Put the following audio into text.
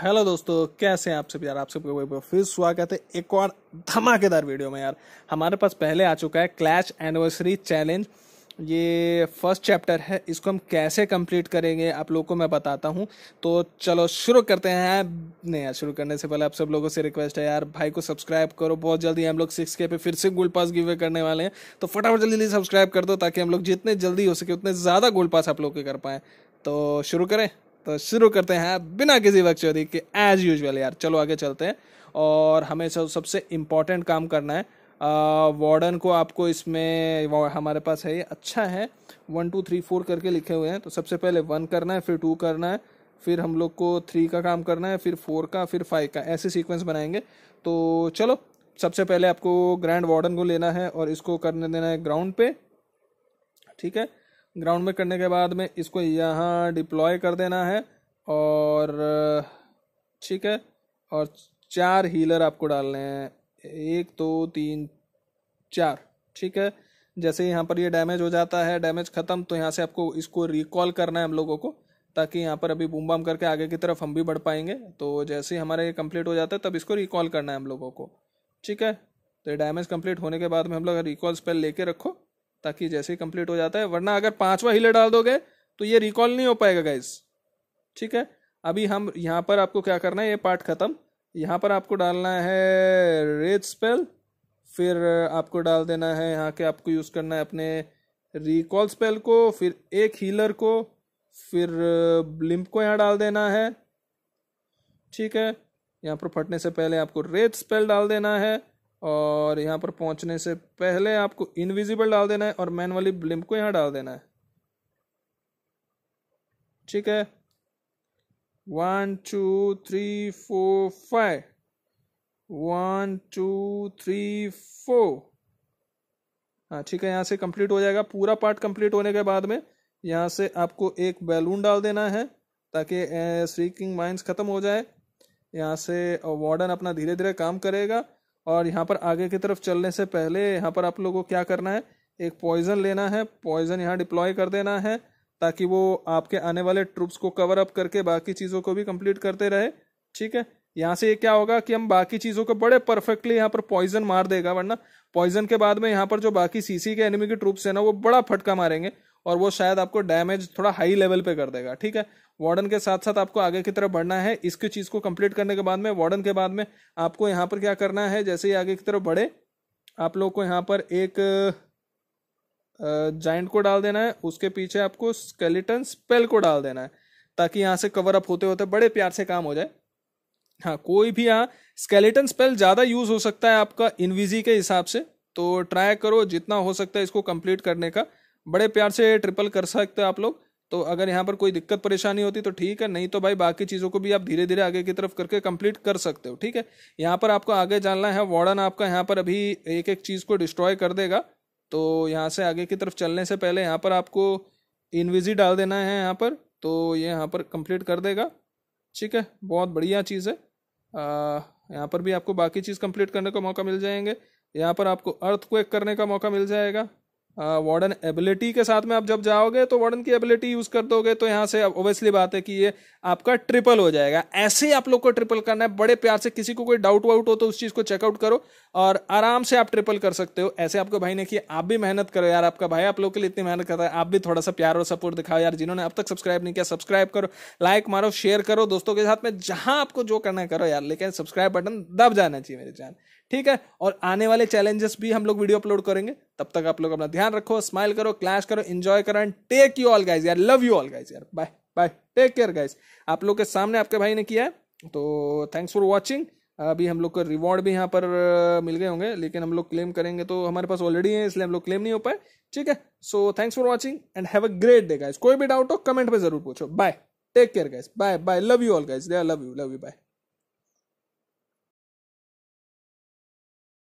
hello दोस्तों कैसे हैं आप सब यार आप सब एक फिर स्वागत है एक और धमाकेदार वीडियो में यार हमारे पास पहले आ चुका है क्लैश एनिवर्सरी चैलेंज ये फर्स्ट चैप्टर है इसको हम कैसे कंप्लीट करेंगे आप लोगों को मैं बताता हूँ तो चलो शुरू करते हैं नहीं यार शुरू करने से पहले आप सब लोगों से रिक्वेस्ट है यार भाई को सब्सक्राइब करो बहुत जल्दी हम लोग सिक्स के पे फिर से गोल्ड पास गिवे करने वाले हैं तो फटाफट जल्दी जल्दी सब्सक्राइब कर दो ताकि हम लोग जितने जल्दी हो सके उतने ज़्यादा गोल्ड पास आप लोग के कर पाएँ तो शुरू करें तो शुरू करते हैं बिना किसी वक्त बकचोदी के एज यूजल यार चलो आगे चलते हैं और हमें सब सबसे इम्पॉर्टेंट काम करना है वार्डन को आपको इसमें हमारे पास है ये अच्छा है वन टू थ्री फोर करके लिखे हुए हैं तो सबसे पहले वन करना है फिर टू करना है फिर हम लोग को थ्री का काम करना है फिर फोर का फिर फाइव का ऐसे सीक्वेंस बनाएंगे तो चलो सबसे पहले आपको ग्रैंड वार्डन को लेना है और इसको करने देना है ग्राउंड पे ठीक है ग्राउंड में करने के बाद में इसको यहाँ डिप्लॉय कर देना है और ठीक है और चार हीलर आपको डालने हैं एक दो तो, तीन चार ठीक है जैसे यहाँ पर ये डैमेज हो जाता है डैमेज ख़त्म तो यहाँ से आपको इसको रिकॉल करना है हम लोगों को ताकि यहाँ पर अभी बूम बाम करके आगे की तरफ हम भी बढ़ पाएंगे तो जैसे ही हमारा ये कम्प्लीट हो जाता है तब इसको रिकॉल करना है हम लोगों को ठीक है तो डैमेज कम्प्लीट होने के बाद में हम लोग रिकॉल स्पेल लेके रखो ताकि जैसे ही कंप्लीट हो जाता है वरना अगर पांचवा हीलर डाल दोगे तो ये रिकॉल नहीं हो पाएगा गाइज ठीक है अभी हम यहाँ पर आपको क्या करना है ये पार्ट खत्म यहाँ पर आपको डालना है रेड स्पेल फिर आपको डाल देना है यहाँ के आपको यूज़ करना है अपने रिकॉल स्पेल को फिर एक हीलर को फिर ब्लिम्प को यहाँ डाल देना है ठीक है यहाँ पर फटने से पहले आपको रेड स्पेल डाल देना है और यहाँ पर पहुँचने से पहले आपको इनविजिबल डाल देना है और मैनुअली ब्लिम्प को यहाँ डाल देना है ठीक है one two three four five one two three four हाँ ठीक है यहाँ से कंप्लीट हो जाएगा पूरा पार्ट कंप्लीट होने के बाद में यहाँ से आपको एक बैलून डाल देना है ताकि स्ट्रीकिंग माइंस ख़त्म हो जाए यहाँ से वार्डन अपना धीरे धीरे काम करेगा और यहाँ पर आगे की तरफ चलने से पहले यहाँ पर आप लोगों को क्या करना है एक पॉइजन लेना है पॉइजन यहाँ डिप्लॉय कर देना है ताकि वो आपके आने वाले ट्रूप्स को कवर अप करके बाकी चीज़ों को भी कंप्लीट करते रहे ठीक है यहाँ से ये क्या होगा कि हम बाकी चीज़ों को बड़े परफेक्टली यहाँ पर पॉइजन मार देगा वरना पॉइजन के बाद में यहाँ पर जो बाकी सीसी के एनिमी के ट्रूप्स है ना वो बड़ा फटका मारेंगे और वो शायद आपको डैमेज थोड़ा हाई लेवल पे कर देगा ठीक है वार्डन के साथ साथ आपको आगे की तरफ बढ़ना है इसकी चीज़ को कंप्लीट करने के बाद में वार्डन के बाद में आपको यहाँ पर क्या करना है जैसे ही आगे की तरफ बढ़े आप लोग को यहाँ पर एक जाइंट को डाल देना है उसके पीछे आपको स्केलेटन स्पेल को डाल देना है ताकि यहाँ से कवर अप होते होते बड़े प्यार से काम हो जाए हाँ कोई भी यहाँ स्केलेटन स्पेल ज़्यादा यूज़ हो सकता है आपका इनविजी के हिसाब से तो ट्राई करो जितना हो सकता है इसको कंप्लीट करने का बड़े प्यार से ट्रिपल कर सकते हो आप लोग तो अगर यहाँ पर कोई दिक्कत परेशानी होती तो ठीक है नहीं तो भाई बाकी चीज़ों को भी आप धीरे धीरे आगे की तरफ करके कंप्लीट कर सकते हो ठीक है यहाँ पर आपको आगे जानना है वार्डन आपका यहाँ पर अभी एक एक चीज़ को डिस्ट्रॉय कर देगा तो यहाँ से आगे की तरफ चलने से पहले यहाँ पर आपको इनविजी डाल देना है यहाँ पर तो ये यहाँ पर कंप्लीट कर देगा ठीक है बहुत बढ़िया चीज़ है यहाँ पर भी आपको बाकी चीज़ कम्प्लीट करने का मौका मिल जाएंगे यहाँ पर आपको अर्थ करने का मौका मिल जाएगा वार्डन एबिलिटी के साथ में आप जब जाओगे तो वार्डन की एबिलिटी यूज़ कर दोगे तो यहाँ से ओबियसली बात है कि ये आपका ट्रिपल हो जाएगा ऐसे ही आप लोग को ट्रिपल करना है बड़े प्यार से किसी को कोई डाउट वाउट हो तो उस चीज़ को चेकआउट करो और आराम से आप ट्रिपल कर सकते हो ऐसे आपको भाई ने किया आप भी मेहनत करो यार आपका भाई आप लोग के लिए इतनी मेहनत करता है आप भी थोड़ा सा प्यार और सपोर्ट दिखाओ यार जिन्होंने अब तक सब्सक्राइब नहीं किया सब्सक्राइब करो लाइक मारो शेयर करो दोस्तों के साथ में जहाँ आपको जो करना करो यार लेकिन सब्सक्राइब बटन दब जाना चाहिए मेरे चैनल ठीक है और आने वाले चैलेंजेस भी हम लोग वीडियो अपलोड करेंगे तब तक आप लोग अपना ध्यान रखो स्माइल करो क्लैश करो एंजॉय करो and take you all guys यार लव यू ऑल गाइज यार bye bye take care guys आप लोग के सामने आपके भाई ने किया है तो थैंक्स फॉर वॉचिंग अभी हम लोग को रिवॉर्ड भी यहाँ पर मिल गए होंगे लेकिन हम लोग क्लेम करेंगे तो हमारे पास ऑलरेडी है इसलिए हम लोग क्लेम नहीं हो पाए ठीक है so thanks for watching and have a great day guys कोई भी डाउट हो कमेंट में जरूर पूछो bye take care guys bye bye love you all guys love you love you bye